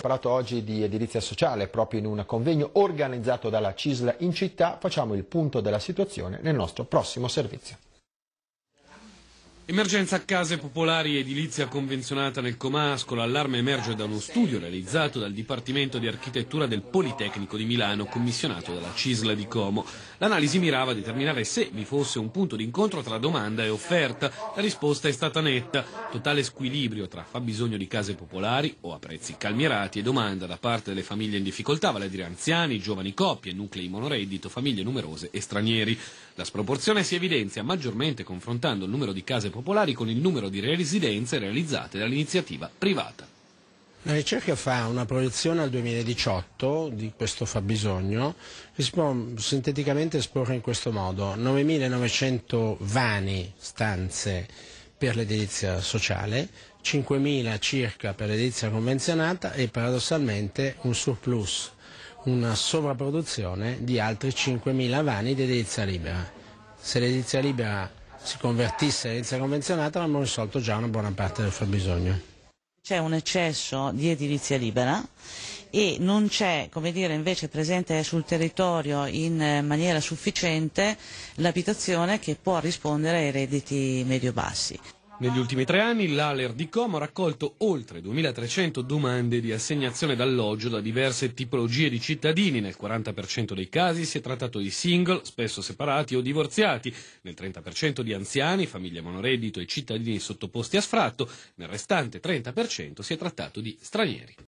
parlato oggi di edilizia sociale proprio in un convegno organizzato dalla CISL in città, facciamo il punto della situazione nel nostro prossimo servizio. Emergenza case popolari edilizia convenzionata nel Comasco, l'allarme emerge da uno studio realizzato dal Dipartimento di Architettura del Politecnico di Milano, commissionato dalla Cisla di Como. L'analisi mirava a determinare se vi fosse un punto d'incontro tra domanda e offerta. La risposta è stata netta, totale squilibrio tra fabbisogno di case popolari o a prezzi calmierati e domanda da parte delle famiglie in difficoltà, vale a dire anziani, giovani coppie, nuclei monoreddito, famiglie numerose e stranieri. La sproporzione si evidenzia maggiormente confrontando il numero di case popolari popolari con il numero di residenze realizzate dall'iniziativa privata. La ricerca fa una proiezione al 2018 di questo fabbisogno che si può sinteticamente esporre in questo modo. 9.900 vani stanze per l'edilizia sociale, 5.000 circa per l'edilizia convenzionata e paradossalmente un surplus, una sovrapproduzione di altri 5.000 vani di edilizia libera. Se l'edilizia libera si convertisse edilizia convenzionata avremmo risolto già una buona parte del fabbisogno. C'è un eccesso di edilizia libera e non c'è, come dire, invece presente sul territorio in eh, maniera sufficiente l'abitazione che può rispondere ai redditi medio-bassi. Negli ultimi tre anni l'Aler di Como ha raccolto oltre 2300 domande di assegnazione d'alloggio da diverse tipologie di cittadini. Nel 40% dei casi si è trattato di single, spesso separati o divorziati, nel 30% di anziani, famiglie monoreddito e cittadini sottoposti a sfratto, nel restante 30% si è trattato di stranieri.